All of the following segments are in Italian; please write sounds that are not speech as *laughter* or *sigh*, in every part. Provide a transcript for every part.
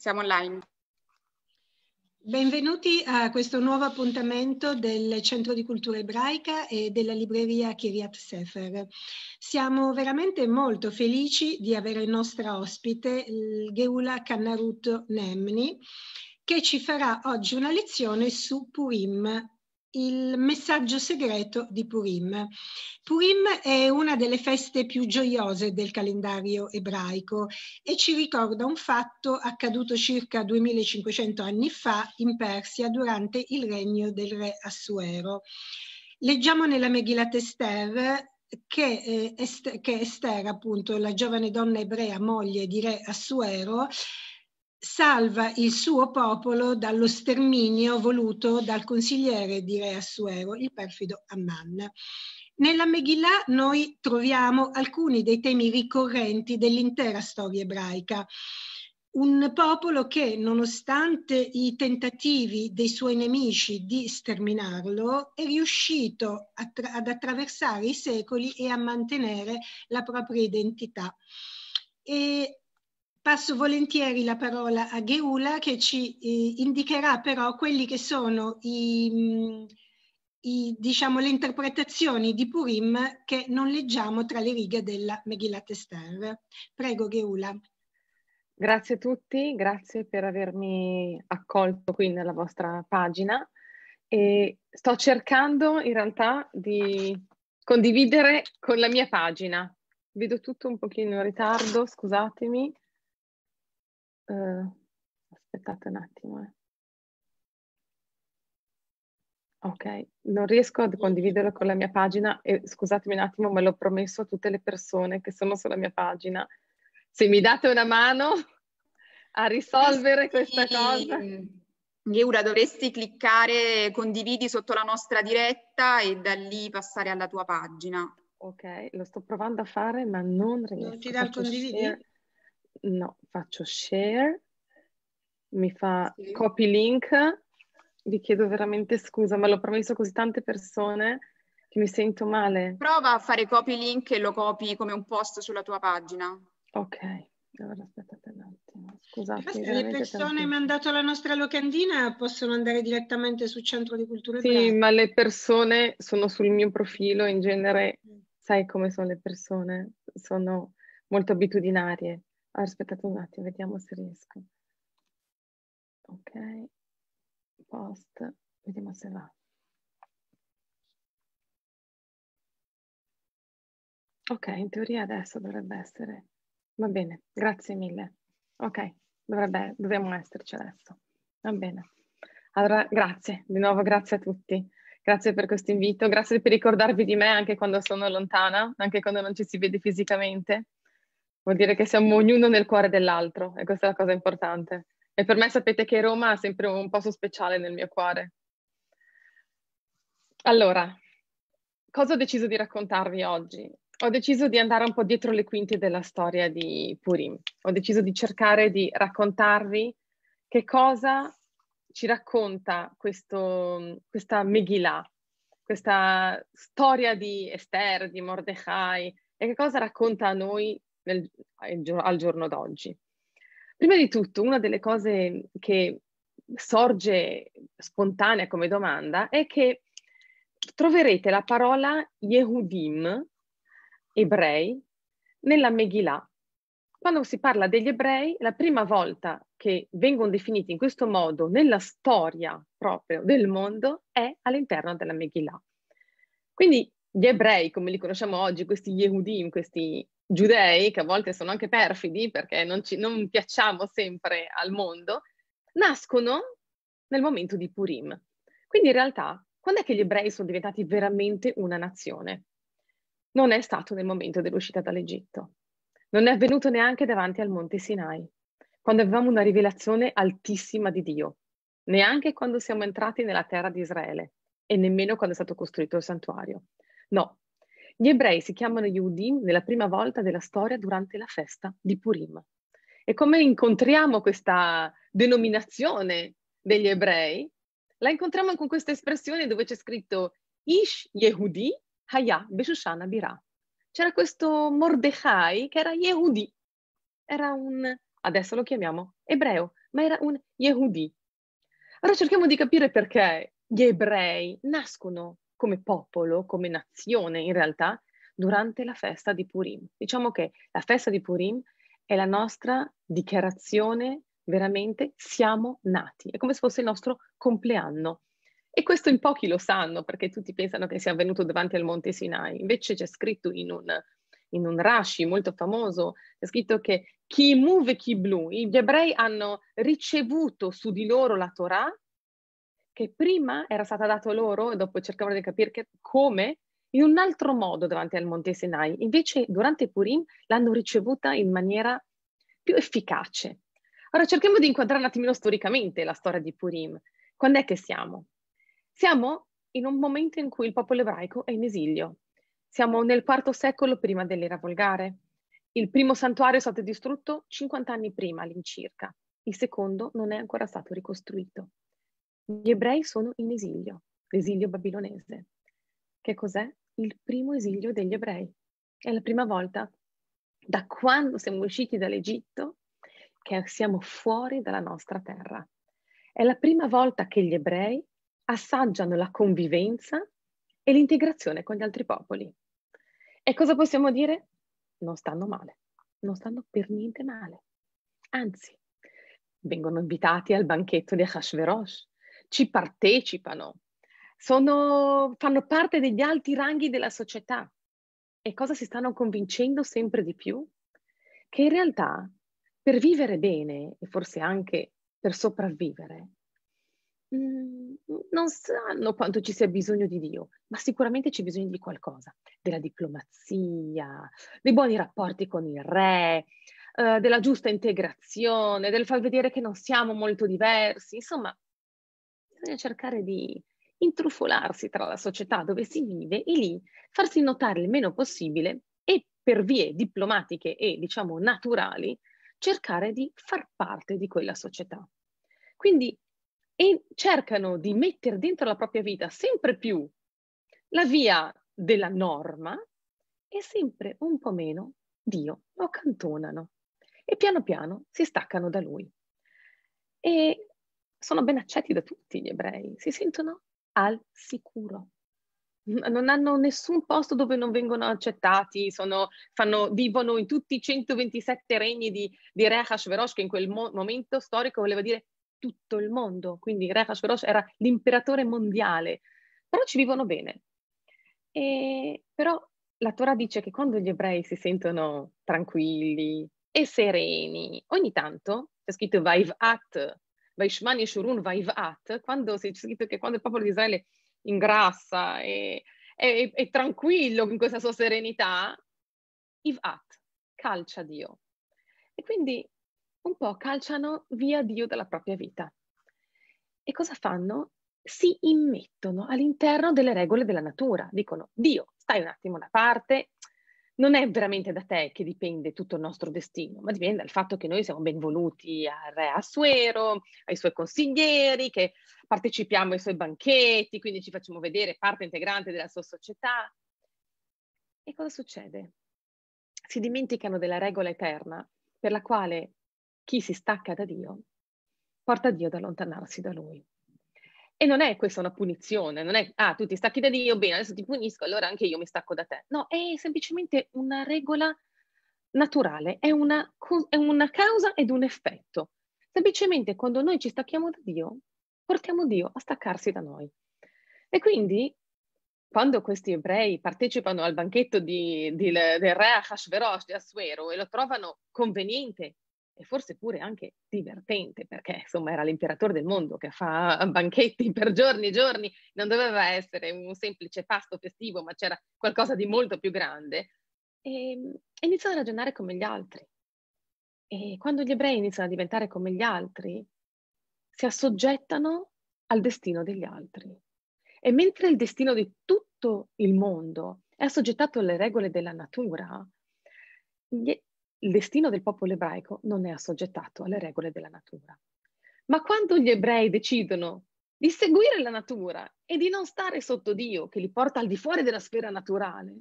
Siamo online. Benvenuti a questo nuovo appuntamento del Centro di Cultura Ebraica e della libreria Kiryat Sefer. Siamo veramente molto felici di avere il nostro ospite Geula Kannarut Nemni che ci farà oggi una lezione su Purim, il messaggio segreto di Purim. Purim è una delle feste più gioiose del calendario ebraico e ci ricorda un fatto accaduto circa 2500 anni fa in Persia durante il regno del re Assuero. Leggiamo nella Megillat Esther che, eh, est- che Ester, appunto, la giovane donna ebrea moglie di re Assuero, salva il suo popolo dallo sterminio voluto dal consigliere di Re Assuero, il perfido Amman. Nella Megillah noi troviamo alcuni dei temi ricorrenti dell'intera storia ebraica. Un popolo che, nonostante i tentativi dei suoi nemici di sterminarlo, è riuscito tra- ad attraversare i secoli e a mantenere la propria identità. E Passo volentieri la parola a Geula che ci eh, indicherà però quelli che sono i, mm, i, diciamo, le interpretazioni di Purim che non leggiamo tra le righe della Megillat Esther. Prego Geula. Grazie a tutti, grazie per avermi accolto qui nella vostra pagina e sto cercando in realtà di condividere con la mia pagina. Vedo tutto un pochino in ritardo, scusatemi eh, aspettate un attimo. Eh. Ok, non riesco a condividerlo con la mia pagina e scusatemi un attimo, ma l'ho promesso a tutte le persone che sono sulla mia pagina. Se mi date una mano a risolvere questa cosa. Yeura, dovresti cliccare condividi sotto la nostra diretta e da lì passare alla tua pagina. Ok, lo sto provando a fare, ma non riesco. Non ti dà il condividi? Share no, faccio share, mi fa sì. copy link, vi chiedo veramente scusa, ma l'ho promesso così tante persone che mi sento male. Prova a fare copy link e lo copi come un post sulla tua pagina. Ok, allora aspettate un attimo, scusate. Se le persone tantissimo. mandato alla nostra locandina possono andare direttamente sul centro di cultura. Sì, ma le persone sono sul mio profilo, in genere mm. sai come sono le persone, sono molto abitudinarie. Ah, aspettate un attimo, vediamo se riesco. Ok, post, vediamo se va. Ok, in teoria adesso dovrebbe essere. Va bene, grazie mille. Ok, dovrebbe, dovremmo esserci adesso. Va bene. Allora, grazie, di nuovo grazie a tutti. Grazie per questo invito, grazie per ricordarvi di me anche quando sono lontana, anche quando non ci si vede fisicamente. Vuol dire che siamo ognuno nel cuore dell'altro e questa è la cosa importante. E per me sapete che Roma ha sempre un posto speciale nel mio cuore. Allora, cosa ho deciso di raccontarvi oggi? Ho deciso di andare un po' dietro le quinte della storia di Purim. Ho deciso di cercare di raccontarvi che cosa ci racconta questo, questa Megillah, questa storia di Esther, di Mordecai, e che cosa racconta a noi nel, al giorno d'oggi. Prima di tutto, una delle cose che sorge spontanea come domanda è che troverete la parola Yehudim, ebrei, nella Megillah. Quando si parla degli ebrei, la prima volta che vengono definiti in questo modo nella storia proprio del mondo è all'interno della Megillah. Quindi gli ebrei, come li conosciamo oggi, questi Yehudim, questi giudei, che a volte sono anche perfidi perché non, ci, non piacciamo sempre al mondo, nascono nel momento di Purim. Quindi in realtà, quando è che gli ebrei sono diventati veramente una nazione? Non è stato nel momento dell'uscita dall'Egitto. Non è avvenuto neanche davanti al monte Sinai, quando avevamo una rivelazione altissima di Dio, neanche quando siamo entrati nella terra di Israele e nemmeno quando è stato costruito il santuario. No, gli ebrei si chiamano Yehudim nella prima volta della storia durante la festa di Purim. E come incontriamo questa denominazione degli ebrei? La incontriamo con questa espressione dove c'è scritto Ish Yehudi Hayah Beshushana Birah. C'era questo Mordechai che era Yehudi, era un, adesso lo chiamiamo ebreo, ma era un Yehudi. Allora cerchiamo di capire perché gli ebrei nascono come popolo, come nazione in realtà, durante la festa di Purim. Diciamo che la festa di Purim è la nostra dichiarazione veramente siamo nati, è come se fosse il nostro compleanno. E questo in pochi lo sanno perché tutti pensano che sia avvenuto davanti al monte Sinai, invece c'è scritto in un, in un Rashi molto famoso, c'è scritto che chi muove chi blu, gli ebrei hanno ricevuto su di loro la Torah che prima era stata data loro, e dopo cercavano di capire che, come, in un altro modo davanti al Monte Sinai. Invece durante Purim l'hanno ricevuta in maniera più efficace. Ora cerchiamo di inquadrare un attimino storicamente la storia di Purim. Quando è che siamo? Siamo in un momento in cui il popolo ebraico è in esilio. Siamo nel IV secolo prima dell'era volgare. Il primo santuario è stato distrutto 50 anni prima all'incirca. Il secondo non è ancora stato ricostruito. Gli ebrei sono in esilio, l'esilio babilonese. Che cos'è? Il primo esilio degli ebrei. È la prima volta da quando siamo usciti dall'Egitto che siamo fuori dalla nostra terra. È la prima volta che gli ebrei assaggiano la convivenza e l'integrazione con gli altri popoli. E cosa possiamo dire? Non stanno male, non stanno per niente male. Anzi, vengono invitati al banchetto di Hashverosh, ci partecipano, sono, fanno parte degli alti ranghi della società. E cosa si stanno convincendo sempre di più? Che in realtà per vivere bene e forse anche per sopravvivere, mm, non sanno quanto ci sia bisogno di Dio, ma sicuramente c'è bisogno di qualcosa, della diplomazia, dei buoni rapporti con il re, eh, della giusta integrazione, del far vedere che non siamo molto diversi, insomma bisogna cercare di intrufolarsi tra la società dove si vive e lì farsi notare il meno possibile e per vie diplomatiche e diciamo naturali cercare di far parte di quella società. Quindi cercano di mettere dentro la propria vita sempre più la via della norma e sempre un po' meno Dio lo accantonano e piano piano si staccano da lui. E sono ben accetti da tutti gli ebrei, si sentono al sicuro. Non hanno nessun posto dove non vengono accettati, sono, fanno, vivono in tutti i 127 regni di, di Re Hashverosh, che in quel mo- momento storico voleva dire tutto il mondo, quindi Re Hashverosh era l'imperatore mondiale, però ci vivono bene. E, però la Torah dice che quando gli ebrei si sentono tranquilli e sereni, ogni tanto, c'è scritto Vaivat Vaishman Yeshurun Vaivat, quando si è scritto che quando il popolo di Israele ingrassa e è, è, è tranquillo in questa sua serenità, Ivat, calcia Dio. E quindi un po' calciano via Dio dalla propria vita. E cosa fanno? Si immettono all'interno delle regole della natura. Dicono, Dio, stai un attimo da parte, non è veramente da te che dipende tutto il nostro destino, ma dipende dal fatto che noi siamo benvoluti al re Assuero, ai suoi consiglieri, che partecipiamo ai suoi banchetti, quindi ci facciamo vedere parte integrante della sua società. E cosa succede? Si dimenticano della regola eterna per la quale chi si stacca da Dio porta Dio ad allontanarsi da lui. E non è questa una punizione, non è, ah, tu ti stacchi da Dio, bene, adesso ti punisco, allora anche io mi stacco da te. No, è semplicemente una regola naturale, è una, è una causa ed un effetto. Semplicemente quando noi ci stacchiamo da Dio, portiamo Dio a staccarsi da noi. E quindi, quando questi ebrei partecipano al banchetto di, di, del re Hashverosh di Assuero e lo trovano conveniente e forse pure anche divertente, perché insomma era l'imperatore del mondo che fa banchetti *laughs* per giorni e giorni, non doveva essere un semplice pasto festivo, ma c'era qualcosa di molto più grande. E ehm, iniziano a ragionare come gli altri. E quando gli ebrei iniziano a diventare come gli altri, si assoggettano al destino degli altri. E mentre il destino di tutto il mondo è assoggettato alle regole della natura, gli, il destino del popolo ebraico non è assoggettato alle regole della natura. Ma quando gli ebrei decidono di seguire la natura e di non stare sotto Dio che li porta al di fuori della sfera naturale,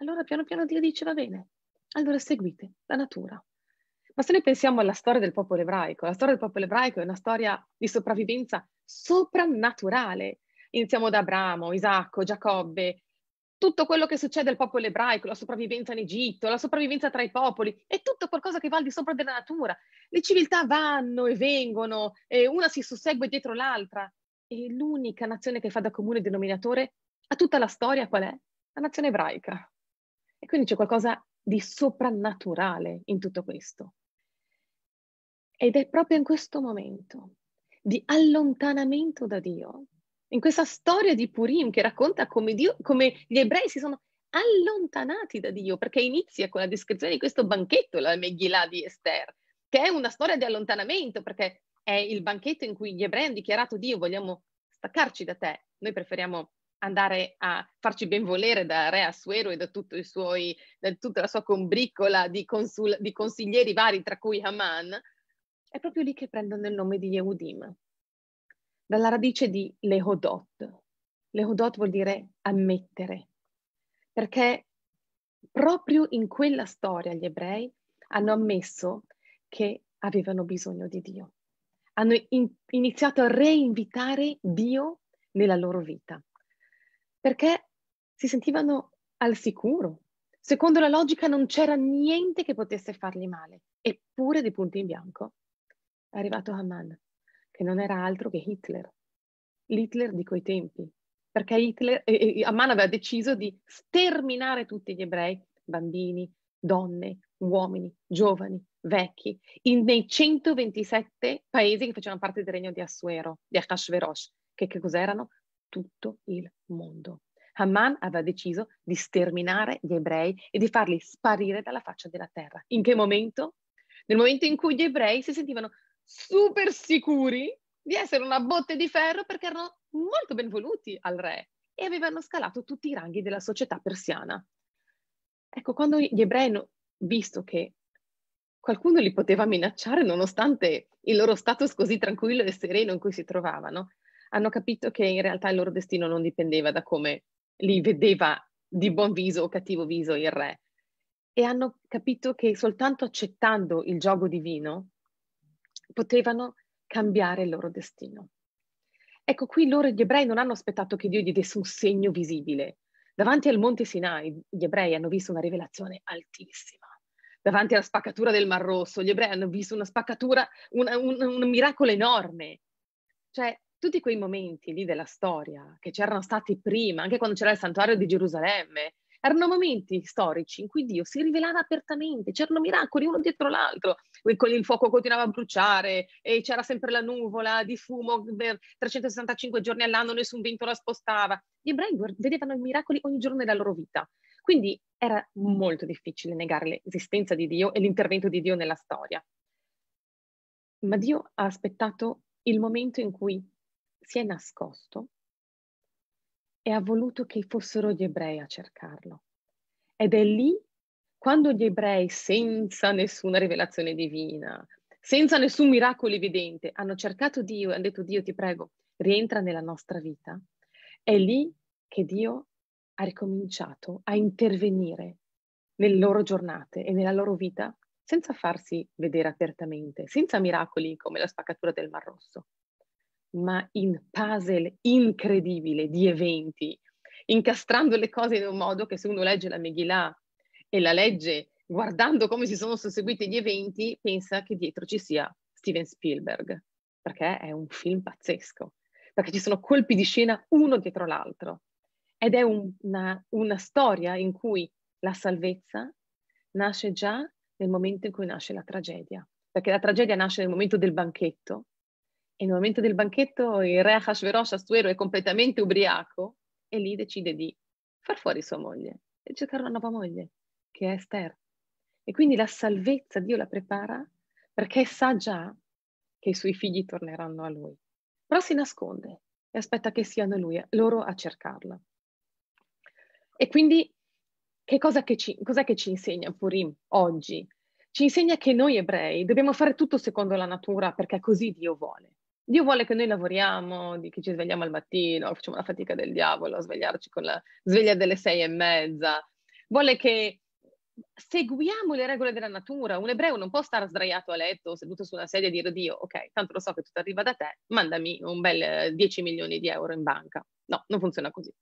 allora piano piano Dio dice va bene, allora seguite la natura. Ma se noi pensiamo alla storia del popolo ebraico, la storia del popolo ebraico è una storia di sopravvivenza soprannaturale. Iniziamo da Abramo, Isacco, Giacobbe, tutto quello che succede al popolo ebraico, la sopravvivenza in Egitto, la sopravvivenza tra i popoli, è tutto qualcosa che va al di sopra della natura. Le civiltà vanno e vengono, e una si sussegue dietro l'altra. E l'unica nazione che fa da comune denominatore a tutta la storia qual è? La nazione ebraica. E quindi c'è qualcosa di soprannaturale in tutto questo. Ed è proprio in questo momento di allontanamento da Dio in questa storia di Purim che racconta come, Dio, come gli ebrei si sono allontanati da Dio, perché inizia con la descrizione di questo banchetto, la Megillah di Esther, che è una storia di allontanamento, perché è il banchetto in cui gli ebrei hanno dichiarato Dio, vogliamo staccarci da te, noi preferiamo andare a farci benvolere da Re Assuero e da, suoi, da tutta la sua combriccola di, consul, di consiglieri vari, tra cui Haman, è proprio lì che prendono il nome di Yehudim, dalla radice di lehodot. Lehodot vuol dire ammettere, perché proprio in quella storia gli ebrei hanno ammesso che avevano bisogno di Dio. Hanno in- iniziato a reinvitare Dio nella loro vita, perché si sentivano al sicuro. Secondo la logica non c'era niente che potesse fargli male, eppure di punto in bianco è arrivato Haman che non era altro che Hitler, l'Hitler di quei tempi, perché Hitler, eh, Amman aveva deciso di sterminare tutti gli ebrei, bambini, donne, uomini, giovani, vecchi, in, nei 127 paesi che facevano parte del regno di Assuero, di Akashverosh, che, che cos'erano? Tutto il mondo. Haman aveva deciso di sterminare gli ebrei e di farli sparire dalla faccia della terra. In che momento? Nel momento in cui gli ebrei si sentivano super sicuri di essere una botte di ferro perché erano molto ben voluti al re e avevano scalato tutti i ranghi della società persiana. Ecco, quando gli ebrei hanno visto che qualcuno li poteva minacciare nonostante il loro status così tranquillo e sereno in cui si trovavano, hanno capito che in realtà il loro destino non dipendeva da come li vedeva di buon viso o cattivo viso il re. E hanno capito che soltanto accettando il gioco divino potevano cambiare il loro destino. Ecco qui loro, gli ebrei, non hanno aspettato che Dio gli desse un segno visibile. Davanti al monte Sinai gli ebrei hanno visto una rivelazione altissima. Davanti alla spaccatura del Mar Rosso gli ebrei hanno visto una spaccatura, una, un, un miracolo enorme. Cioè, tutti quei momenti lì della storia che c'erano stati prima, anche quando c'era il santuario di Gerusalemme, erano momenti storici in cui Dio si rivelava apertamente, c'erano miracoli uno dietro l'altro, il fuoco continuava a bruciare e c'era sempre la nuvola di fumo per 365 giorni all'anno, nessun vento la spostava. Gli ebrei vedevano i miracoli ogni giorno della loro vita. Quindi era molto difficile negare l'esistenza di Dio e l'intervento di Dio nella storia. Ma Dio ha aspettato il momento in cui si è nascosto e ha voluto che fossero gli ebrei a cercarlo. Ed è lì quando gli ebrei, senza nessuna rivelazione divina, senza nessun miracolo evidente, hanno cercato Dio e hanno detto Dio ti prego, rientra nella nostra vita, è lì che Dio ha ricominciato a intervenire nelle loro giornate e nella loro vita senza farsi vedere apertamente, senza miracoli come la spaccatura del Mar Rosso, ma in puzzle incredibile di eventi, incastrando le cose in un modo che se uno legge la Megillah e la legge guardando come si sono susseguiti gli eventi, pensa che dietro ci sia Steven Spielberg, perché è un film pazzesco, perché ci sono colpi di scena uno dietro l'altro. Ed è una, una storia in cui la salvezza nasce già nel momento in cui nasce la tragedia, perché la tragedia nasce nel momento del banchetto, e nel momento del banchetto il re Hashverosh Astuero è completamente ubriaco e lì decide di far fuori sua moglie e cercare una nuova moglie, che è Esther. E quindi la salvezza Dio la prepara perché sa già che i suoi figli torneranno a lui. Però si nasconde e aspetta che siano lui, loro a cercarla. E quindi che cosa che ci, cosa che ci insegna Purim oggi? Ci insegna che noi ebrei dobbiamo fare tutto secondo la natura perché così Dio vuole. Dio vuole che noi lavoriamo, che ci svegliamo al mattino, facciamo la fatica del diavolo a svegliarci con la sveglia delle sei e mezza. Vuole che seguiamo le regole della natura. Un ebreo non può stare sdraiato a letto, seduto su una sedia e dire Dio, ok, tanto lo so che tutto arriva da te, mandami un bel 10 eh, milioni di euro in banca. No, non funziona così.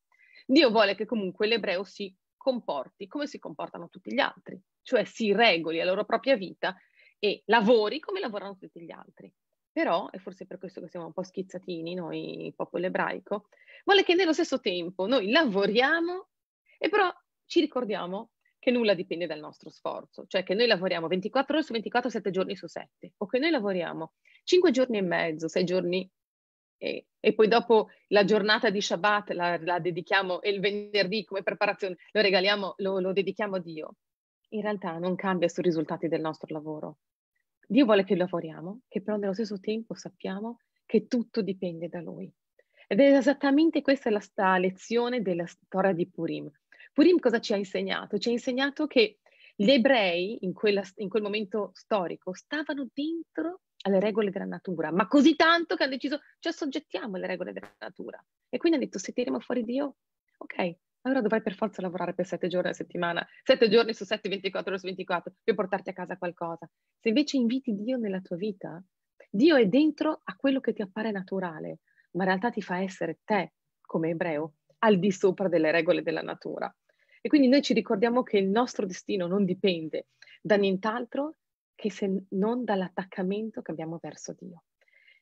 Dio vuole che comunque l'ebreo si comporti come si comportano tutti gli altri, cioè si regoli la loro propria vita e lavori come lavorano tutti gli altri però, e forse per questo che siamo un po' schizzatini noi popolo ebraico, vuole che nello stesso tempo noi lavoriamo e però ci ricordiamo che nulla dipende dal nostro sforzo, cioè che noi lavoriamo 24 ore su 24, 7 giorni su 7, o che noi lavoriamo 5 giorni e mezzo, 6 giorni e, e poi dopo la giornata di Shabbat la, la dedichiamo e il venerdì come preparazione lo regaliamo, lo, lo dedichiamo a Dio. In realtà non cambia sui risultati del nostro lavoro, Dio vuole che lavoriamo, che però nello stesso tempo sappiamo che tutto dipende da Lui. Ed è esattamente questa la, la lezione della storia di Purim. Purim cosa ci ha insegnato? Ci ha insegnato che gli ebrei in, quella, in quel momento storico stavano dentro alle regole della natura, ma così tanto che hanno deciso ci assoggettiamo alle regole della natura. E quindi hanno detto se tiriamo fuori Dio, ok, allora dovrai per forza lavorare per sette giorni a settimana, sette giorni su sette, 24 ore su 24, per portarti a casa qualcosa. Se invece inviti Dio nella tua vita, Dio è dentro a quello che ti appare naturale, ma in realtà ti fa essere te, come ebreo, al di sopra delle regole della natura. E quindi noi ci ricordiamo che il nostro destino non dipende da nient'altro che se non dall'attaccamento che abbiamo verso Dio.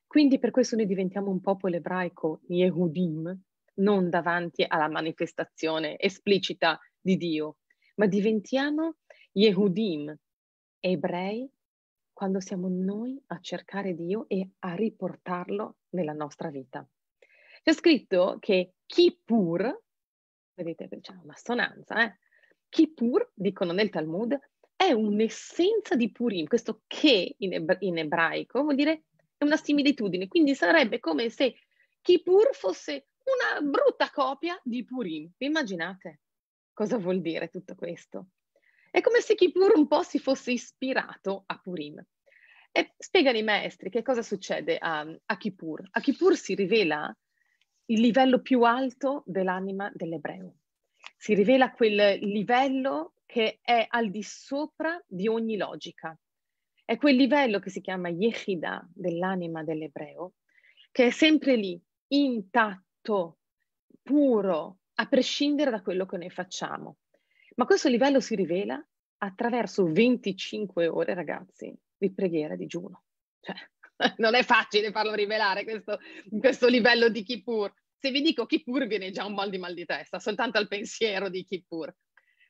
Quindi per questo noi diventiamo un popolo ebraico, Yehudim, non davanti alla manifestazione esplicita di Dio, ma diventiamo Yehudim, ebrei, quando siamo noi a cercare Dio e a riportarlo nella nostra vita. C'è scritto che chi pur, vedete c'è un'assonanza, eh? chi pur, dicono nel Talmud, è un'essenza di Purim, questo che in, ebra- in ebraico vuol dire è una similitudine, quindi sarebbe come se Kippur fosse una brutta copia di Purim. immaginate cosa vuol dire tutto questo? È come se Kippur un po' si fosse ispirato a Purim. E spiegano i maestri che cosa succede a, a Kippur. A Kippur si rivela il livello più alto dell'anima dell'ebreo. Si rivela quel livello che è al di sopra di ogni logica. È quel livello che si chiama Yechida dell'anima dell'ebreo, che è sempre lì, intatto tutto puro, a prescindere da quello che noi facciamo. Ma questo livello si rivela attraverso 25 ore, ragazzi, di preghiera e digiuno. Cioè, *laughs* non è facile farlo rivelare questo, questo livello di Kippur. Se vi dico Kippur viene già un mal di mal di testa, soltanto al pensiero di Kippur.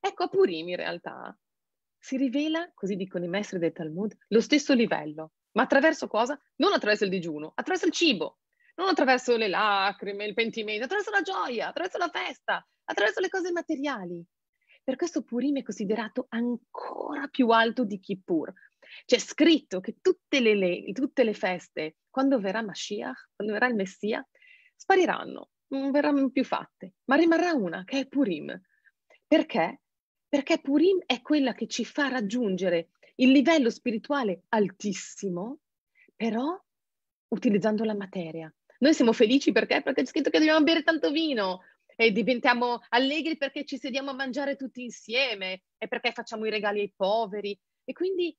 Ecco, a Purim in realtà si rivela, così dicono i maestri del Talmud, lo stesso livello, ma attraverso cosa? Non attraverso il digiuno, attraverso il cibo non attraverso le lacrime, il pentimento, attraverso la gioia, attraverso la festa, attraverso le cose materiali. Per questo Purim è considerato ancora più alto di Kippur. C'è scritto che tutte le, le, tutte le feste, quando verrà Mashiach, quando verrà il Messia, spariranno, non verranno più fatte, ma rimarrà una che è Purim. Perché? Perché Purim è quella che ci fa raggiungere il livello spirituale altissimo, però utilizzando la materia, noi siamo felici perché? Perché c'è scritto che dobbiamo bere tanto vino e diventiamo allegri perché ci sediamo a mangiare tutti insieme e perché facciamo i regali ai poveri. E quindi,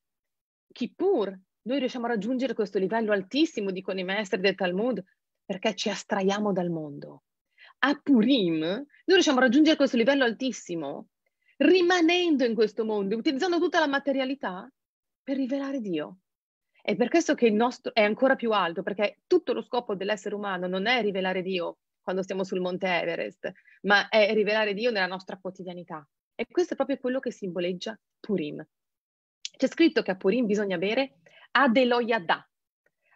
chi pur, noi riusciamo a raggiungere questo livello altissimo, dicono i maestri del Talmud, perché ci astraiamo dal mondo. A Purim, noi riusciamo a raggiungere questo livello altissimo rimanendo in questo mondo, utilizzando tutta la materialità per rivelare Dio. È per questo che il nostro è ancora più alto, perché tutto lo scopo dell'essere umano non è rivelare Dio quando stiamo sul Monte Everest, ma è rivelare Dio nella nostra quotidianità. E questo è proprio quello che simboleggia Purim. C'è scritto che a Purim bisogna bere Adeloyada.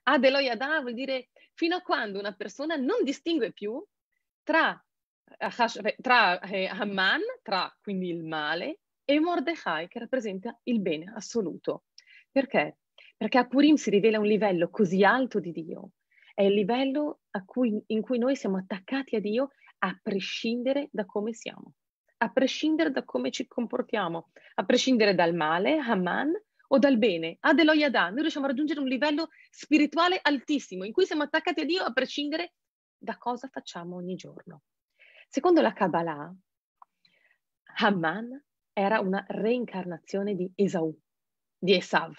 Adeloyada vuol dire fino a quando una persona non distingue più tra, eh, eh, tra eh, Haman, tra quindi il male, e Mordechai, che rappresenta il bene assoluto. Perché? Perché a Purim si rivela un livello così alto di Dio, è il livello cui, in cui noi siamo attaccati a Dio a prescindere da come siamo, a prescindere da come ci comportiamo, a prescindere dal male, Haman, o dal bene, ad noi riusciamo a raggiungere un livello spirituale altissimo in cui siamo attaccati a Dio a prescindere da cosa facciamo ogni giorno. Secondo la Kabbalah, Haman era una reincarnazione di Esau, di Esav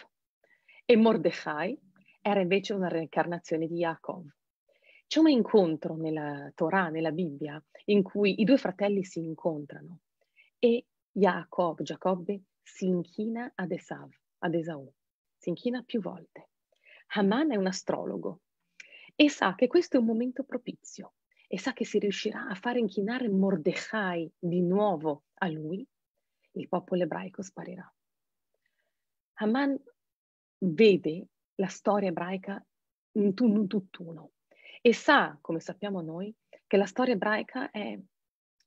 e Mordechai era invece una reincarnazione di Yaakov. C'è un incontro nella Torah, nella Bibbia, in cui i due fratelli si incontrano e Yaakov, Giacobbe, si inchina ad, Esav, ad Esaù, si inchina più volte. Haman è un astrologo e sa che questo è un momento propizio e sa che si riuscirà a far inchinare Mordechai di nuovo a lui, il popolo ebraico sparirà. Haman vede la storia ebraica in un tutt'uno e sa, come sappiamo noi, che la storia ebraica è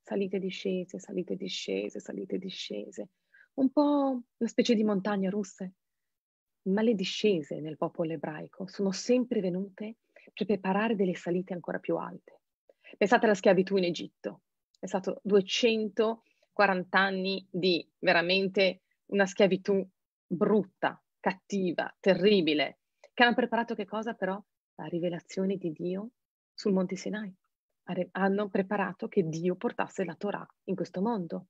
salite e discese, salite e discese, salite e discese, un po' una specie di montagna russa, ma le discese nel popolo ebraico sono sempre venute per preparare delle salite ancora più alte. Pensate alla schiavitù in Egitto, è stato 240 anni di veramente una schiavitù brutta, cattiva, terribile, che hanno preparato che cosa però? La rivelazione di Dio sul Monte Sinai. Hanno preparato che Dio portasse la Torah in questo mondo.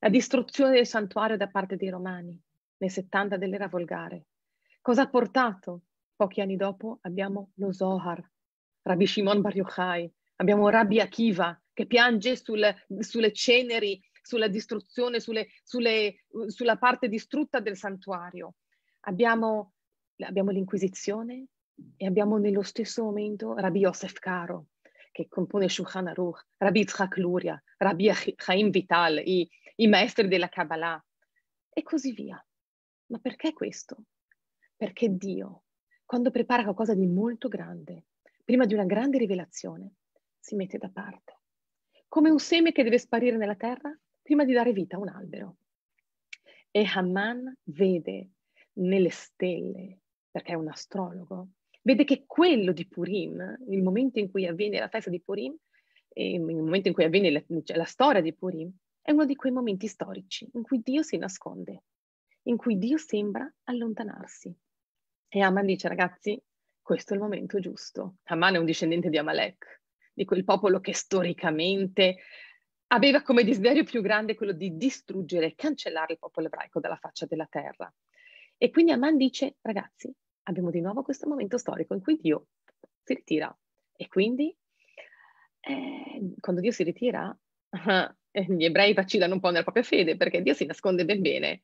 La distruzione del santuario da parte dei Romani nel 70 dell'era volgare. Cosa ha portato? Pochi anni dopo abbiamo lo Zohar, Rabbi Shimon Bar Yochai, abbiamo Rabbi Akiva che piange sul, sulle ceneri, sulla distruzione, sulle, sulle, sulla parte distrutta del santuario. Abbiamo, abbiamo l'Inquisizione e abbiamo nello stesso momento Rabbi Yosef Caro, che compone Shulchan Aruch, Rabbi Yitzhak Luria, Rabbi Chaim Vital, i, i maestri della Kabbalah, e così via. Ma perché questo? Perché Dio, quando prepara qualcosa di molto grande, prima di una grande rivelazione, si mette da parte. Come un seme che deve sparire nella terra prima di dare vita a un albero. E Haman vede nelle stelle, perché è un astrologo, vede che quello di Purim, il momento in cui avviene la festa di Purim, il momento in cui avviene la, cioè la storia di Purim, è uno di quei momenti storici in cui Dio si nasconde, in cui Dio sembra allontanarsi. E Aman dice, ragazzi, questo è il momento giusto. Aman è un discendente di Amalek, di quel popolo che storicamente aveva come desiderio più grande quello di distruggere e cancellare il popolo ebraico dalla faccia della terra. E quindi Aman dice, ragazzi, abbiamo di nuovo questo momento storico in cui Dio si ritira. E quindi, eh, quando Dio si ritira, *laughs* eh, gli ebrei vacillano un po' nella propria fede perché Dio si nasconde ben bene.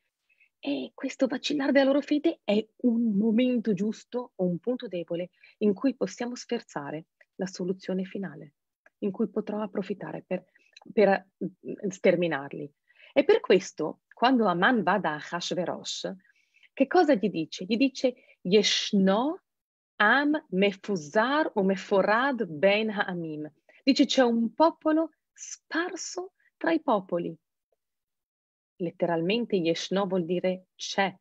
E questo vacillare della loro fede è un momento giusto un punto debole in cui possiamo sferzare la soluzione finale, in cui potrò approfittare per, per mm, sterminarli. E per questo, quando Aman va da Hashverosh, che cosa gli dice? Gli dice Yeshno am mefuzar o meforad ben ha'amim. Dice c'è un popolo sparso tra i popoli. Letteralmente Yeshno vuol dire c'è,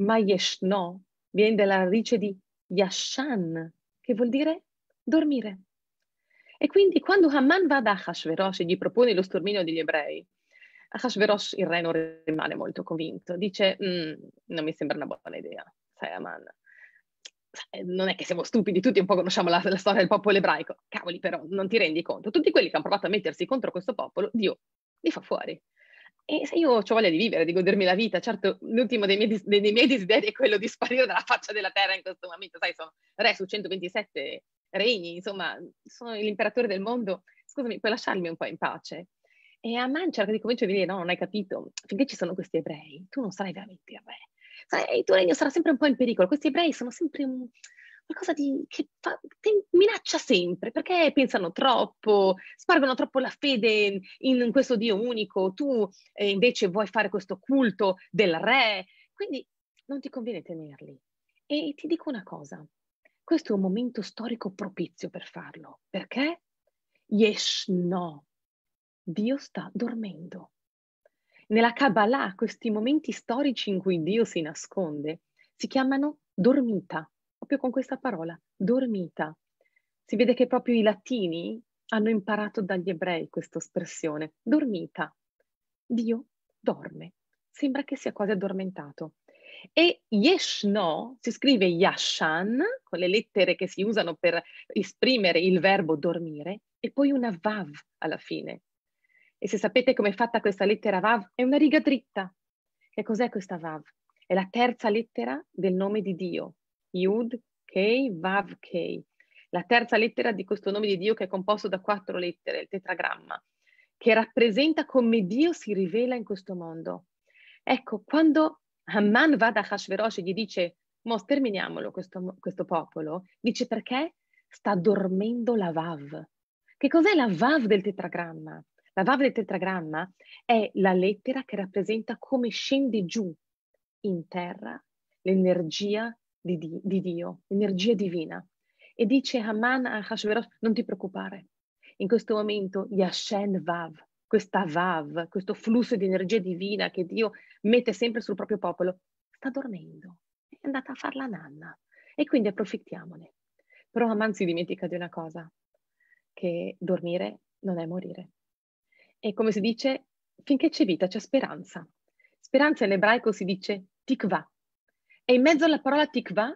ma Yeshno viene dalla radice di Yashan, che vuol dire dormire. E quindi quando Haman va ad Hashverosh e gli propone lo stormino degli ebrei, Ahasveros il re non rimane molto convinto, dice mm, non mi sembra una buona idea, sai Aman, non è che siamo stupidi, tutti un po' conosciamo la, la, storia del popolo ebraico, cavoli però, non ti rendi conto, tutti quelli che hanno provato a mettersi contro questo popolo, Dio li fa fuori. E se io ho voglia di vivere, di godermi la vita, certo l'ultimo dei miei, dei, dei miei desideri è quello di sparire dalla faccia della terra in questo momento, sai, sono re su 127 regni, insomma, sono l'imperatore del mondo, scusami, puoi lasciarmi un po' in pace? E a Manchester ti comincia a dire, no, non hai capito, finché ci sono questi ebrei, tu non sarai veramente il re. Sarai, il tuo regno sarà sempre un po' in pericolo. Questi ebrei sono sempre un, qualcosa di, che fa, minaccia sempre, perché pensano troppo, spargono troppo la fede in, in questo Dio unico, tu eh, invece vuoi fare questo culto del re, quindi non ti conviene tenerli. E ti dico una cosa, questo è un momento storico propizio per farlo, perché Yeshno Dio sta dormendo. Nella Kabbalah questi momenti storici in cui Dio si nasconde si chiamano dormita, proprio con questa parola, dormita. Si vede che proprio i latini hanno imparato dagli ebrei questa espressione, dormita. Dio dorme, sembra che sia quasi addormentato. E Yeshno si scrive Yashan, con le lettere che si usano per esprimere il verbo dormire, e poi una Vav alla fine, e se sapete com'è fatta questa lettera Vav, è una riga dritta. Che cos'è questa Vav? È la terza lettera del nome di Dio. Yud, Kei, Vav, Kei. La terza lettera di questo nome di Dio che è composto da quattro lettere, il tetragramma, che rappresenta come Dio si rivela in questo mondo. Ecco, quando Hamman va da Hashverosh e gli dice mo sterminiamolo questo, questo, popolo, dice perché sta dormendo la Vav. Che cos'è la Vav del tetragramma? La vava del tetragramma è la lettera che rappresenta come scende giù in terra l'energia di, di, di Dio, l'energia divina. E dice Haman a Hashverosh, non ti preoccupare, in questo momento Yashen Vav, questa Vav, questo flusso di energia divina che Dio mette sempre sul proprio popolo, sta dormendo, è andata a far la nanna e quindi approfittiamone. Però Haman si dimentica di una cosa, che dormire non è morire. E come si dice, finché c'è vita c'è speranza. Speranza in ebraico si dice tikva. E in mezzo alla parola tikva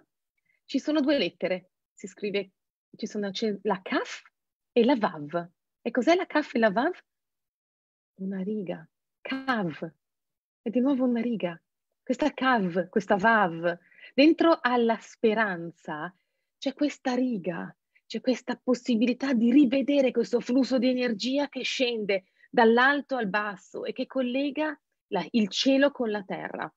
ci sono due lettere. Si scrive, ci sono la kaf e la vav. E cos'è la kaf e la vav? Una riga. Kav. E di nuovo una riga. Questa kav, questa vav. Dentro alla speranza c'è questa riga, c'è questa possibilità di rivedere questo flusso di energia che scende dall'alto al basso e che collega la, il cielo con la terra.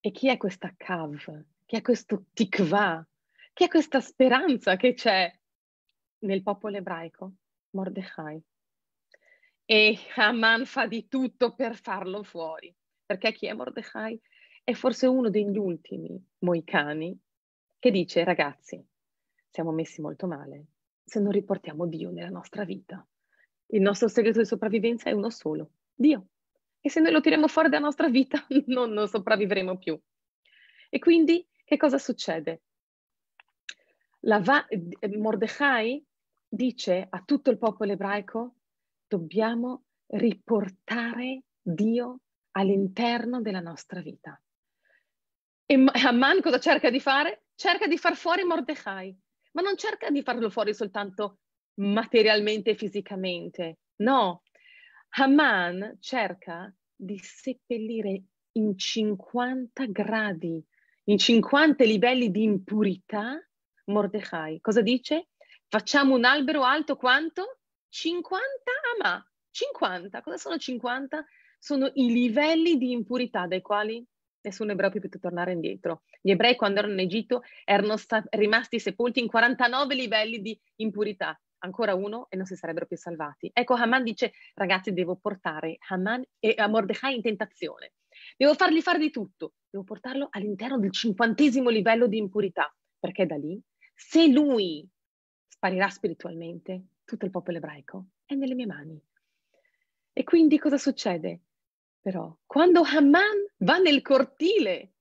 E chi è questa Kav? Chi è questo Tikva? Chi è questa speranza che c'è nel popolo ebraico? Mordechai. E Haman fa di tutto per farlo fuori, perché chi è Mordechai? È forse uno degli ultimi moicani che dice, ragazzi, siamo messi molto male se non riportiamo Dio nella nostra vita. Il nostro segreto di sopravvivenza è uno solo, Dio. E se noi lo tiriamo fuori dalla nostra vita, *laughs* non, non sopravvivremo più. E quindi che cosa succede? Va- Mordechai dice a tutto il popolo ebraico, dobbiamo riportare Dio all'interno della nostra vita. E Amman cosa cerca di fare? Cerca di far fuori Mordecai, ma non cerca di farlo fuori soltanto materialmente e fisicamente. No, Haman cerca di seppellire in 50 gradi, in 50 livelli di impurità Mordecai. Cosa dice? Facciamo un albero alto quanto? 50 ama. 50. Cosa sono 50? Sono i livelli di impurità dai quali nessun ebreo più potuto tornare indietro. Gli ebrei quando erano in Egitto erano sta- rimasti sepolti in 49 livelli di impurità ancora uno e non si sarebbero più salvati. Ecco, Haman dice, ragazzi, devo portare Haman e Mordecai in tentazione. Devo fargli fare di tutto, devo portarlo all'interno del cinquantesimo livello di impurità, perché da lì, se lui sparirà spiritualmente, tutto il popolo ebraico è nelle mie mani. E quindi cosa succede? Però, quando Haman va nel cortile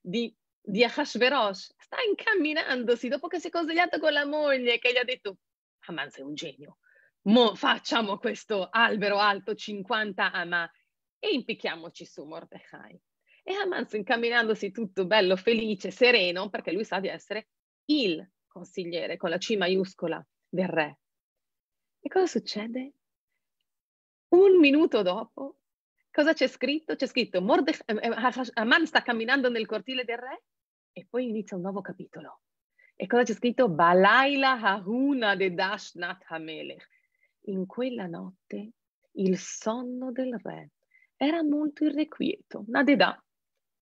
di di Ahasverosh sta incamminandosi dopo che si è consigliato con la moglie che gli ha detto Haman sei un genio, Mo facciamo questo albero alto 50 ama e impicchiamoci su Mordecai. E Haman incamminandosi tutto bello, felice, sereno, perché lui sa di essere il consigliere con la C maiuscola del re. E cosa succede? Un minuto dopo, cosa c'è scritto? C'è scritto Mordech- eh, Haman eh, sta camminando nel cortile del re e poi inizia un nuovo capitolo. E cosa c'è scritto? Balaila Hahuna de Dashnat Hamelech. In quella notte il sonno del re era molto irrequieto. Nadedà.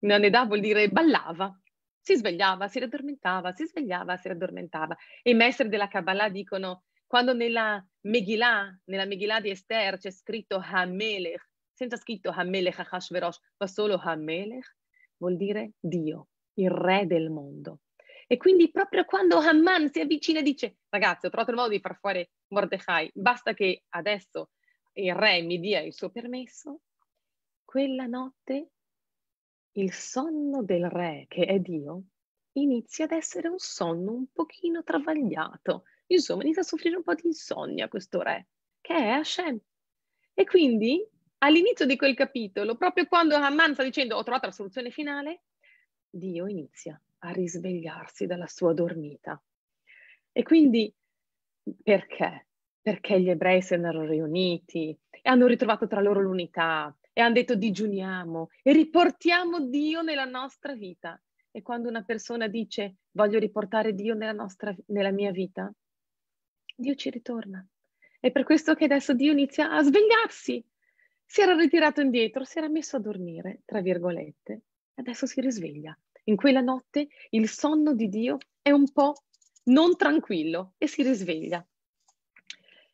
Nadedà vuol dire ballava. Si svegliava, si riaddormentava, si svegliava, si riaddormentava. i maestri della Kabbalah dicono, quando nella Megillah, nella Megillah di Esther c'è scritto Hamelech, senza scritto Hamelech Hashverosh, ma solo Hamelech, vuol dire Dio, il re del mondo. E quindi proprio quando Haman si avvicina e dice, ragazzi, ho trovato il modo di far fuori Mordecai, basta che adesso il re mi dia il suo permesso. Quella notte il sonno del re, che è Dio, inizia ad essere un sonno un pochino travagliato. Insomma, inizia a soffrire un po' di insonnia questo re, che è Hashem. E quindi, all'inizio di quel capitolo, proprio quando Haman sta dicendo ho trovato la soluzione finale, Dio inizia a risvegliarsi dalla sua dormita. E quindi perché? Perché gli ebrei si erano riuniti e hanno ritrovato tra loro l'unità e hanno detto digiuniamo e riportiamo Dio nella nostra vita. E quando una persona dice voglio riportare Dio nella, nostra, nella mia vita, Dio ci ritorna. È per questo che adesso Dio inizia a svegliarsi. Si era ritirato indietro, si era messo a dormire, tra virgolette, adesso si risveglia in quella notte il sonno di Dio è un po' non tranquillo e si risveglia.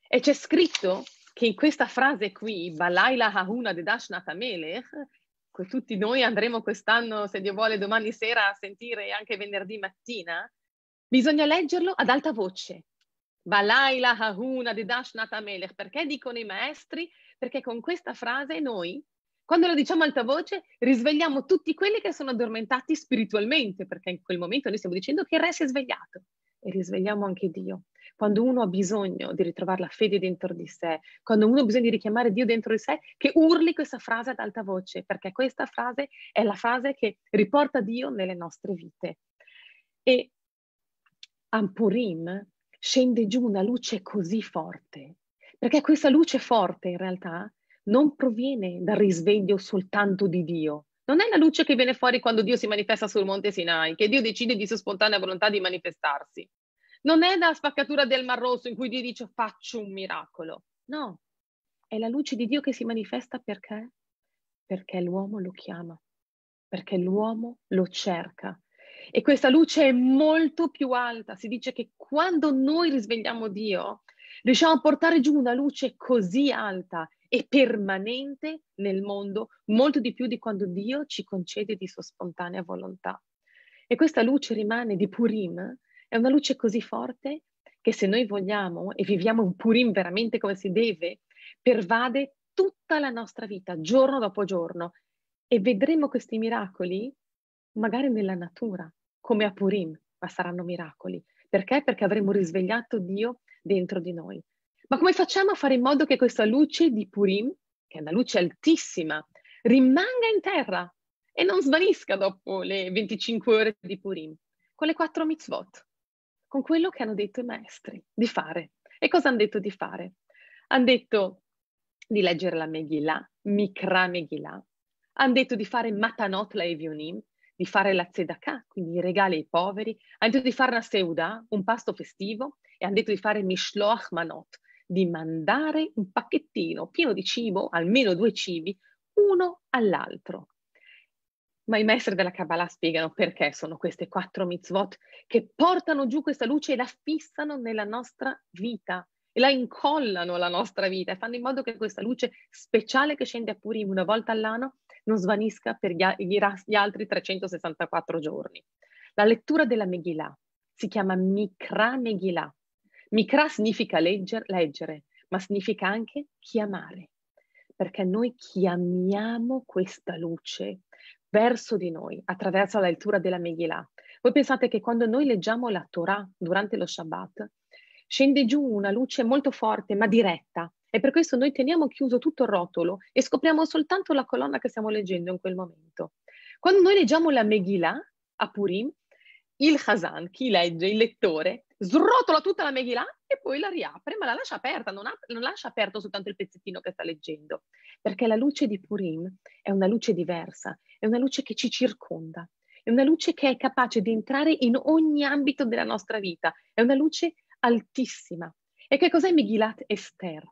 E c'è scritto che in questa frase qui, Balaila Hahuna de Dashna che tutti noi andremo quest'anno, se Dio vuole, domani sera a sentire anche venerdì mattina, bisogna leggerlo ad alta voce. Balaila Hahuna de Dashna Tamelech, perché dicono i maestri? Perché con questa frase noi quando lo diciamo alta voce, risvegliamo tutti quelli che sono addormentati spiritualmente, perché in quel momento noi stiamo dicendo che il re si è svegliato e risvegliamo anche Dio. Quando uno ha bisogno di ritrovare la fede dentro di sé, quando uno ha bisogno di richiamare Dio dentro di sé, che urli questa frase ad alta voce, perché questa frase è la frase che riporta Dio nelle nostre vite. E Ampurim scende giù una luce così forte, perché questa luce forte in realtà non proviene dal risveglio soltanto di Dio. Non è la luce che viene fuori quando Dio si manifesta sul monte Sinai, che Dio decide di sua spontanea volontà di manifestarsi. Non è la spaccatura del Mar Rosso in cui Dio dice faccio un miracolo. No, è la luce di Dio che si manifesta perché? Perché l'uomo lo chiama, perché l'uomo lo cerca. E questa luce è molto più alta. Si dice che quando noi risvegliamo Dio, riusciamo a portare giù una luce così alta e permanente nel mondo, molto di più di quando Dio ci concede di sua spontanea volontà. E questa luce rimane di Purim, è una luce così forte che se noi vogliamo e viviamo un Purim veramente come si deve, pervade tutta la nostra vita, giorno dopo giorno, e vedremo questi miracoli magari nella natura, come a Purim, ma saranno miracoli. Perché? Perché avremo risvegliato Dio dentro di noi. Ma come facciamo a fare in modo che questa luce di Purim, che è una luce altissima, rimanga in terra e non svanisca dopo le 25 ore di Purim? Con le quattro mitzvot, con quello che hanno detto i maestri di fare. E cosa hanno detto di fare? Hanno detto di leggere la Megillah, Mikra Megillah, hanno detto di fare Matanot la Evionim, di fare la Tzedakah, quindi i regali ai poveri, hanno detto di fare una Seudah, un pasto festivo, e hanno detto di fare Mishloach Manot, di mandare un pacchettino pieno di cibo, almeno due cibi, uno all'altro. Ma i maestri della Kabbalah spiegano perché sono queste quattro mitzvot che portano giù questa luce e la fissano nella nostra vita e la incollano alla nostra vita e fanno in modo che questa luce speciale che scende a Purim una volta all'anno non svanisca per gli, altri 364 giorni. La lettura della Megillah si chiama Mikra Megillah, Mikra significa legger, leggere, ma significa anche chiamare, perché noi chiamiamo questa luce verso di noi attraverso la lettura della Megillah. Voi pensate che quando noi leggiamo la Torah durante lo Shabbat, scende giù una luce molto forte ma diretta e per questo noi teniamo chiuso tutto il rotolo e scopriamo soltanto la colonna che stiamo leggendo in quel momento. Quando noi leggiamo la Megillah a Purim, il Hazan, chi legge, il lettore, srotola tutta la Megillah e poi la riapre, ma la lascia aperta, non, ha, non, lascia aperto soltanto il pezzettino che sta leggendo, perché la luce di Purim è una luce diversa, è una luce che ci circonda, è una luce che è capace di entrare in ogni ambito della nostra vita, è una luce altissima. E che cos'è Megillat Esther?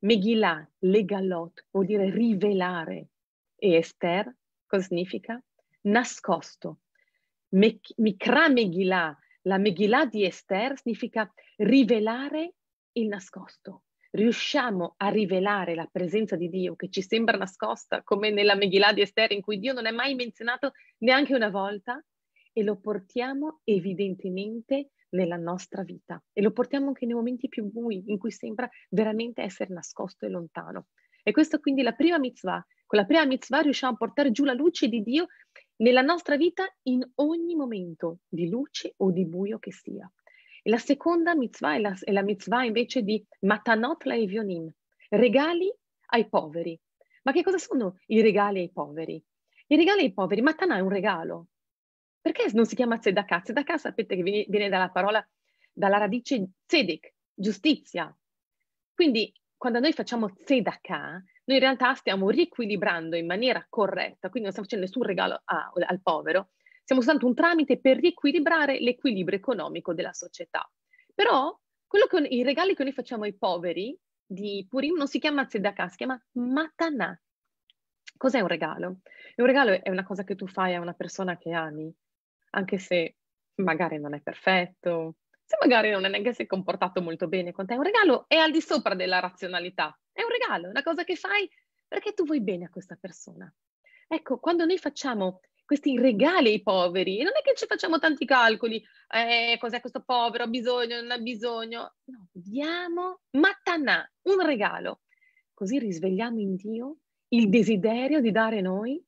Megillah, legalot, vuol dire rivelare. E Esther, cosa significa? Nascosto. Mikra Megillah, la Megillah di Esther significa rivelare il nascosto. Riusciamo a rivelare la presenza di Dio che ci sembra nascosta, come nella Megillah di Esther in cui Dio non è mai menzionato neanche una volta, e lo portiamo evidentemente nella nostra vita e lo portiamo anche nei momenti più bui in cui sembra veramente essere nascosto e lontano. E questa quindi è la prima mitzvah. Con la prima mitzvah riusciamo a portare giù la luce di Dio nella nostra vita in ogni momento di luce o di buio che sia. E la seconda mitzvah è la, è la mitzvah invece di Matanot Laevionim, regali ai poveri. Ma che cosa sono i regali ai poveri? I regali ai poveri, Matanà è un regalo. Perché non si chiama Tzedakah? Tzedakah sapete che viene, viene dalla parola, dalla radice Tzedek, giustizia. Quindi quando noi facciamo Tzedakah noi in realtà stiamo riequilibrando in maniera corretta, quindi non stiamo facendo nessun regalo a, al povero, siamo soltanto un tramite per riequilibrare l'equilibrio economico della società. Però che, i regali che noi facciamo ai poveri di Purim non si chiama tzedakah, si chiama matanah. Cos'è un regalo? Un regalo è una cosa che tu fai a una persona che ami, anche se magari non è perfetto, se magari non è neanche si è comportato molto bene con te. Un regalo è al di sopra della razionalità, è un regalo, una cosa che fai perché tu vuoi bene a questa persona. Ecco, quando noi facciamo questi regali ai poveri, non è che ci facciamo tanti calcoli, eh, cos'è questo povero, ha bisogno, non ha bisogno, no, diamo matanà, un regalo. Così risvegliamo in Dio il desiderio di dare noi,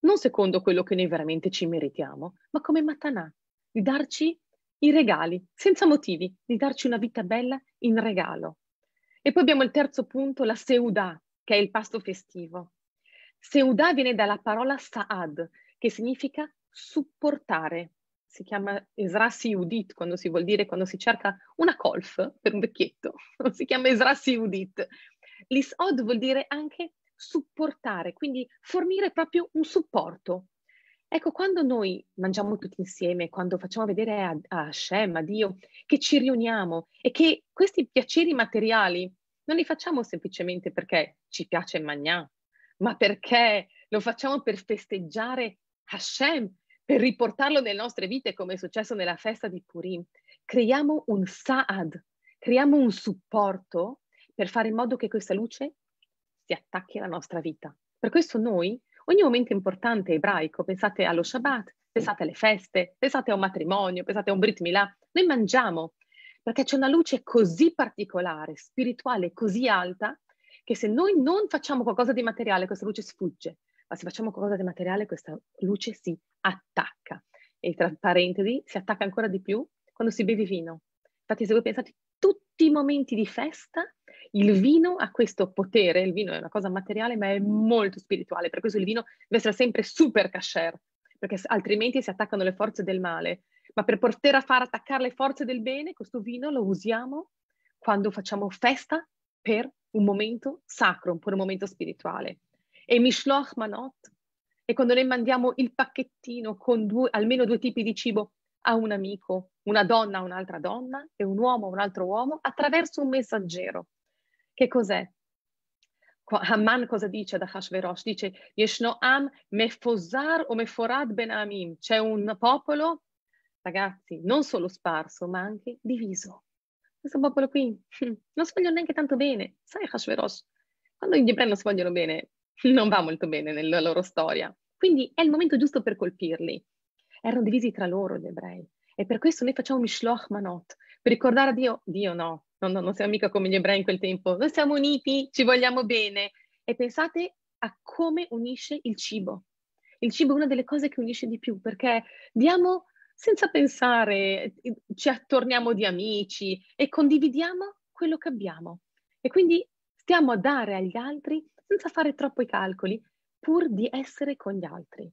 non secondo quello che noi veramente ci meritiamo, ma come matanà, di darci i regali, senza motivi, di darci una vita bella in regalo. E poi abbiamo il terzo punto, la Seudà, che è il pasto festivo. Seudà viene dalla parola Saad, che significa supportare. Si chiama Esrasi Udit quando si vuol dire, quando si cerca una colf per un vecchietto. *laughs* si chiama Esrasi Udit. L'Isod vuol dire anche supportare, quindi fornire proprio un supporto, Ecco, quando noi mangiamo tutti insieme, quando facciamo vedere a, a Hashem, a Dio, che ci riuniamo e che questi piaceri materiali non li facciamo semplicemente perché ci piace mangiare, ma perché lo facciamo per festeggiare Hashem, per riportarlo nelle nostre vite come è successo nella festa di Purim. Creiamo un sa'ad, creiamo un supporto per fare in modo che questa luce si attacchi alla nostra vita. Per questo noi ogni momento importante ebraico, pensate allo Shabbat, pensate alle feste, pensate a un matrimonio, pensate a un Brit Milà, noi mangiamo perché c'è una luce così particolare, spirituale, così alta, che se noi non facciamo qualcosa di materiale questa luce sfugge, ma se facciamo qualcosa di materiale questa luce si attacca. E tra parentesi, si attacca ancora di più quando si beve vino. Infatti se voi pensate tutti i momenti di festa il vino ha questo potere, il vino è una cosa materiale ma è molto spirituale, per questo il vino deve essere sempre super kasher, perché altrimenti si attaccano le forze del male. Ma per poter far attaccare le forze del bene, questo vino lo usiamo quando facciamo festa per un momento sacro, per un momento spirituale. E Mishloch Manot è quando noi mandiamo il pacchettino con due, almeno due tipi di cibo a un amico, una donna a un'altra donna e un uomo a un altro uomo, attraverso un messaggero. Che cos'è? Haman cosa dice ad Ahashverosh? Dice, Yeshno am mefosar o meforad ben amim. C'è un popolo, ragazzi, non solo sparso, ma anche diviso. Questo popolo qui hm, non si vogliono neanche tanto bene. Sai Ahashverosh, quando gli ebrei non si vogliono bene, non va molto bene nella loro storia. Quindi è il momento giusto per colpirli. Erano divisi tra loro gli ebrei. E per questo noi facciamo Mishloch Manot, per ricordare a Dio, Dio no, no, no, non siamo mica come gli ebrei in quel tempo, noi siamo uniti, ci vogliamo bene. E pensate a come unisce il cibo. Il cibo è una delle cose che unisce di più, perché diamo senza pensare, ci attorniamo di amici e condividiamo quello che abbiamo. E quindi stiamo a dare agli altri senza fare troppo i calcoli, pur di essere con gli altri.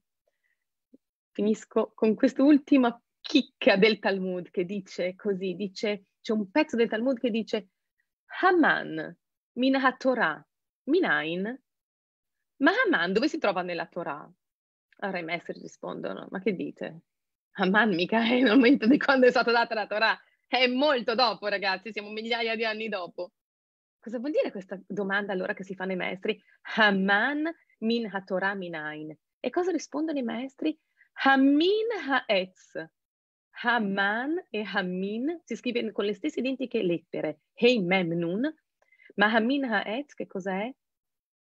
Finisco con quest'ultima chicca del Talmud che dice così, dice c'è un pezzo del Talmud che dice Haman, min ha-Torah, minain? Ma Haman dove si trova nella Torah? Allora ah, i maestri rispondono, ma che dite? Haman mica è il momento di quando è stata data la Torah, è molto dopo ragazzi, siamo migliaia di anni dopo. Cosa vuol dire questa domanda allora che si fanno i maestri? Haman min ha-Torah minain? E cosa rispondono i maestri? Hamin ha-Etz. Haman e Hamin si scrive con le stesse identiche lettere, Hei Memnun, ma Hamin Haet che cos'è?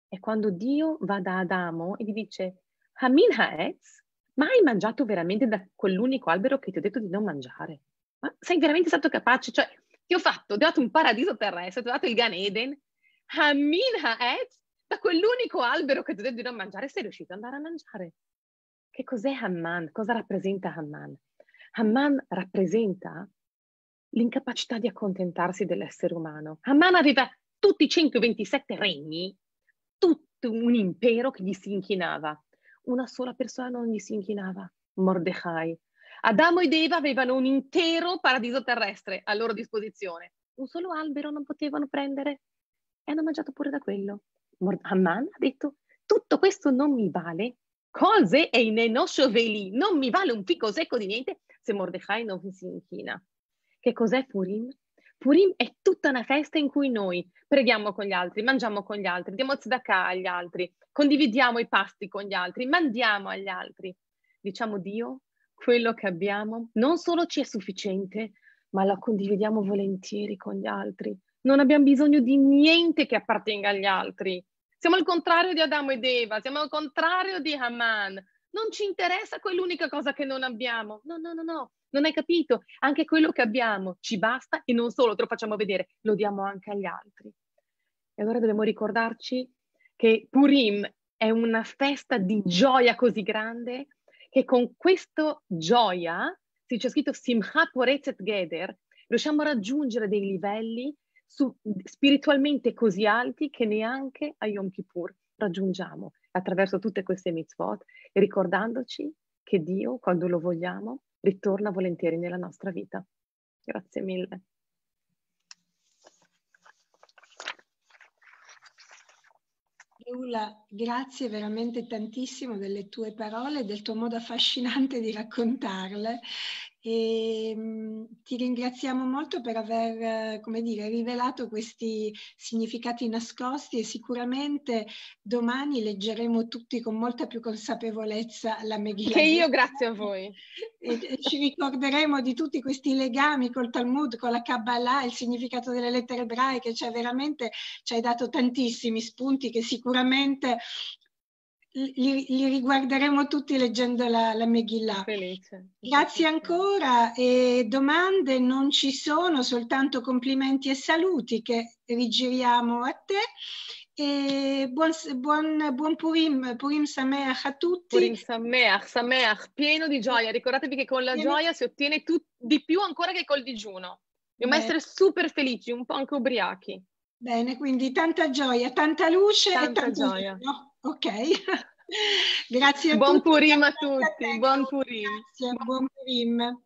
È quando Dio va da Adamo e gli dice, Hamin Haetz, ma hai mangiato veramente da quell'unico albero che ti ho detto di non mangiare? Ma sei veramente stato capace? Cioè, ti ho fatto, ti ho dato un paradiso terrestre, ti ho dato il Gan Eden, Hamin Haetz, da quell'unico albero che ti ho detto di non mangiare, sei riuscito ad andare a mangiare. Che cos'è Hamman? Cosa rappresenta Hamman? Haman rappresenta l'incapacità di accontentarsi dell'essere umano. Haman aveva tutti i 127 regni, tutto un impero che gli si inchinava. Una sola persona non gli si inchinava, Mordecai. Adamo ed Eva avevano un intero paradiso terrestre a loro disposizione. Un solo albero non potevano prendere e hanno mangiato pure da quello. Mord- Haman ha detto, tutto questo non mi vale, cose e i nenoscioveli, non mi vale un fico secco di niente, se Mordecai non si inchina. Che cos'è Purim? Purim è tutta una festa in cui noi preghiamo con gli altri, mangiamo con gli altri, diamo tzedakah agli altri, condividiamo i pasti con gli altri, mandiamo agli altri. Diciamo Dio, quello che abbiamo non solo ci è sufficiente, ma lo condividiamo volentieri con gli altri. Non abbiamo bisogno di niente che appartenga agli altri. Siamo al contrario di Adamo ed Eva, siamo al contrario di Haman non ci interessa quell'unica cosa che non abbiamo. No, no, no, no, non hai capito. Anche quello che abbiamo ci basta e non solo te lo facciamo vedere, lo diamo anche agli altri. E allora dobbiamo ricordarci che Purim è una festa di gioia così grande che con questa gioia, se c'è scritto Simcha Porezet Geder, riusciamo a raggiungere dei livelli su, spiritualmente così alti che neanche a Yom Kippur raggiungiamo attraverso tutte queste mitzvot, ricordandoci che Dio, quando lo vogliamo, ritorna volentieri nella nostra vita. Grazie mille. Eula, grazie veramente tantissimo delle tue parole e del tuo modo affascinante di raccontarle e, ehm, ti ringraziamo molto per aver eh, dire, rivelato questi significati nascosti e sicuramente domani leggeremo tutti con molta più consapevolezza la Megillah. Che io grazie a voi. E, e ci ricorderemo di tutti questi legami col Talmud, con la Kabbalah, il significato delle lettere ebraiche, cioè veramente ci hai dato tantissimi spunti che sicuramente li, li riguarderemo tutti leggendo la, la Megillah. Felice. Grazie ancora e domande non ci sono, soltanto complimenti e saluti che rigiriamo a te. E buon, buon, buon Purim, Purim Sameach a tutti. Purim Sameach, Sameach, pieno di gioia. Ricordatevi che con la gioia si ottiene tut, di più ancora che col digiuno. Dobbiamo essere super felici, un po' anche ubriachi. Bene, quindi tanta gioia, tanta luce tanta e tanta gioia. Giorno. Ok. *laughs* Grazie a buon tutti. Purim a tutti, buon Purim. Grazie, buon Purim.